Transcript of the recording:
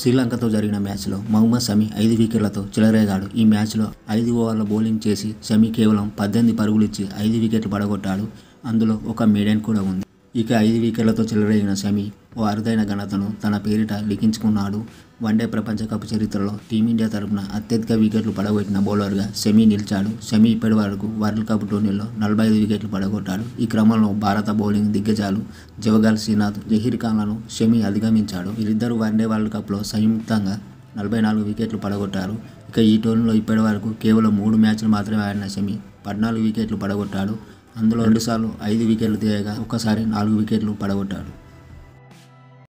శ్రీలంకతో జరిగిన మ్యాచ్లో మహమ్మద్ షమీ ఐదు వికెట్లతో చిలరేగాడు ఈ మ్యాచ్లో ఐదు ఓవర్ల బౌలింగ్ చేసి షమీ కేవలం పద్దెనిమిది పరుగులు ఇచ్చి ఐదు వికెట్లు పడగొట్టాడు అందులో ఒక మేడన్ కూడా ఉంది ఇక ఐదు వికెట్లతో చిలరేగిన షమీ ఓ అరుదైన ఘనతను తన పేరిట లిఖించుకున్నాడు వన్డే ప్రపంచ కప్ చరిత్రలో టీమిండియా తరఫున అత్యధిక వికెట్లు పడగొట్టిన బౌలర్గా సెమీ నిలిచాడు సెమీ ఇప్పటి వరకు వరల్డ్ కప్ టోర్నీలో నలభై ఐదు వికెట్లు పడగొట్టాడు ఈ క్రమంలో భారత బౌలింగ్ దిగ్గజాలు జవగల్ శ్రీనాథ్ జహీర్ ఖాన్లను సెమీ అధిగమించాడు వీరిద్దరూ వన్డే వరల్డ్ కప్లో సంయుక్తంగా నలభై నాలుగు వికెట్లు పడగొట్టారు ఇక ఈ టోర్నీలో ఇప్పటి వరకు కేవలం మూడు మ్యాచ్లు మాత్రమే ఆడిన సెమీ పద్నాలుగు వికెట్లు పడగొట్టాడు అందులో రెండుసార్లు ఐదు వికెట్లు తీయగా ఒకసారి నాలుగు వికెట్లు పడగొట్టాడు